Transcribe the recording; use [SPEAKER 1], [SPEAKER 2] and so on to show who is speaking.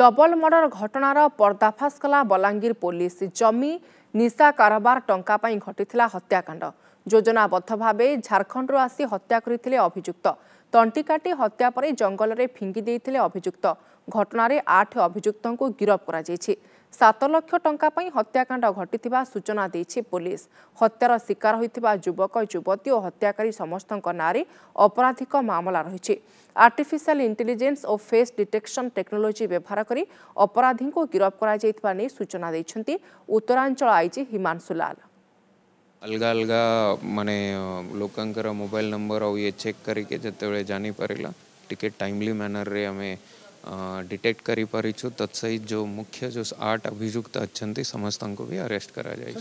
[SPEAKER 1] double মর্ডর ঘটনার পর্দাফাশ কলা Balangir police জমি নিশা কারবার টঙ্কা পাই ঘটি হত্যাকাণ্ড যোজনাবদ্ধ ভাবে ঝাড়খণ্ডর আসি হত্যা করে অভিযুক্ত তন্টি কাটি হত্যা পরে জঙ্গলের ফিঙ্গি দিয়ে অভিযুক্ত ঘটনার আট অভিযুক্ত গিরফ করা ସାତ ଲକ୍ଷ ଟଙ୍କା ପାଇଁ ହତ୍ୟାକାଣ୍ଡ ଘଟିଥିବା ସୂଚନା ଦେଇଛି ପୁଲିସ୍ ହତ୍ୟାର ଶିକାର ହୋଇଥିବା ଯୁବକ ଯୁବତୀ ଓ ହତ୍ୟାକାରୀ ସମସ୍ତଙ୍କ ନାଁରେ ଅପରାଧିକ ମାମଲା ରହିଛି ଆର୍ଟିଫିସିଆଲ ଇଣ୍ଟେଲିଜେନ୍ସ ଓ ଫେସ୍ ଡିଟେକ୍ସନ ଟେକ୍ନୋଲୋଜି ବ୍ୟବହାର କରି ଅପରାଧୀଙ୍କୁ ଗିରଫ କରାଯାଇଥିବା ନେଇ ସୂଚନା ଦେଇଛନ୍ତି ଉତ୍ତରାଞ୍ଚଳ ଆଇଜି
[SPEAKER 2] ହିମାଂଶୁ ଲାଲ
[SPEAKER 3] ଅଲଗା ଅଲଗା ମାନେ ଲୋକଙ୍କର ମୋବାଇଲ ନମ୍ବର ଆଉ ଇଏ ଚେକ୍ କରିକି ଯେତେବେଳେ ଜାଣିପାରିଲା ଟିକେ ଟାଇମଲି ମ୍ୟାନରରେ ଆମେ डिटेक्ट करी पारी तत्सहित जो मुख्य जो आठ अभियुक्त अच्छा समस्त को भी अरेस्ट करा जाए